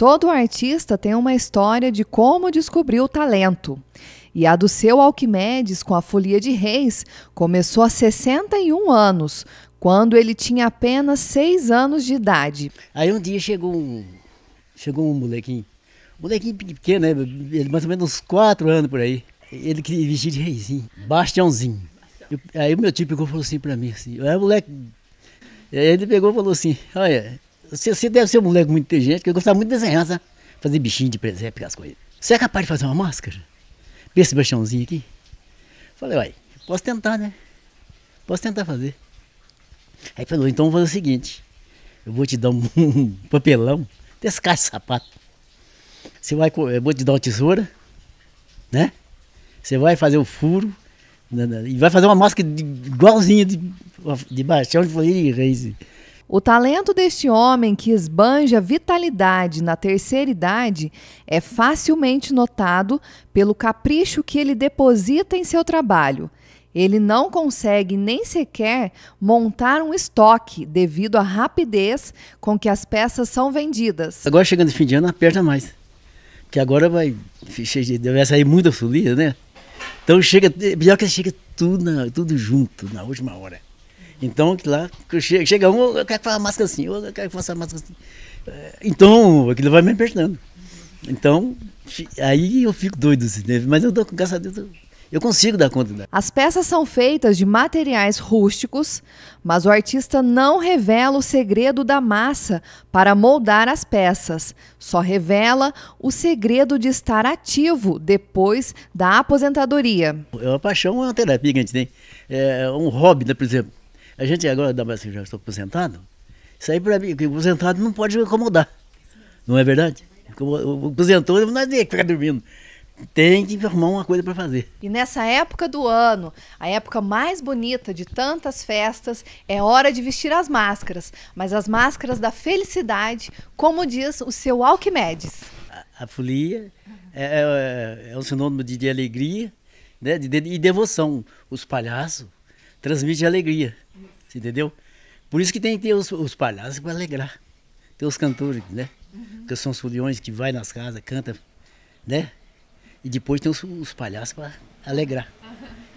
Todo artista tem uma história de como descobriu o talento. E a do seu Alquimedes com a Folia de Reis começou há 61 anos, quando ele tinha apenas 6 anos de idade. Aí um dia chegou um, chegou um molequinho, molequinho pequeno, né? ele mais ou menos uns 4 anos por aí. Ele queria vestir de reizinho, bastiãozinho. Eu, aí o meu tio pegou e falou assim para mim, assim, aí o moleque, aí ele pegou e falou assim, olha, você, você deve ser um moleque muito inteligente, que eu gostava muito de desenhar, sabe? Fazer bichinho de presépio, as coisas. Você é capaz de fazer uma máscara? Pra esse baixãozinho aqui? Falei, uai, posso tentar, né? Posso tentar fazer. Aí falou, então vamos fazer o seguinte. Eu vou te dar um, papelão, descarte caixa de sapato. Você vai, eu vou te dar uma tesoura, né? Você vai fazer o furo né, né, e vai fazer uma máscara de, igualzinha de, de baixão de folha e Reis. O talento deste homem que esbanja vitalidade na terceira idade é facilmente notado pelo capricho que ele deposita em seu trabalho. Ele não consegue nem sequer montar um estoque devido à rapidez com que as peças são vendidas. Agora chegando no fim de ano, aperta mais. Que agora vai, vai sair muita folia, né? Então chega, pior que chega tudo, na, tudo junto na última hora. Então, lá, chega um, eu quero que faça máscara assim, eu quero que faça máscara assim. É, então, aquilo vai me apertando. Então, aí eu fico doido, assim, né? mas eu dou, graças a Deus, eu, consigo dar conta. As peças são feitas de materiais rústicos, mas o artista não revela o segredo da massa para moldar as peças. Só revela o segredo de estar ativo depois da aposentadoria. É uma paixão, é uma terapia que a gente tem. É um hobby, né, por exemplo a gente agora, dá mais que já estou aposentado, isso aí para mim, que o aposentado não pode incomodar. Não é verdade? O aposentou, não é que ficar dormindo tem que arrumar uma coisa para fazer. E nessa época do ano, a época mais bonita de tantas festas, é hora de vestir as máscaras, mas as máscaras da felicidade, como diz o seu Alquimedes. A, a folia é, é, é, é um sinônimo de, de alegria né, de, de, e devoção. Os palhaços transmite alegria. Você entendeu? Por isso que tem que ter os, os palhaços para alegrar. Tem os cantores, né? Uhum. Que são os foliões que vai nas casas, canta, né? E depois tem os, os palhaços para alegrar.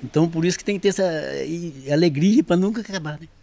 Então por isso que tem que ter essa alegria para nunca acabar, né?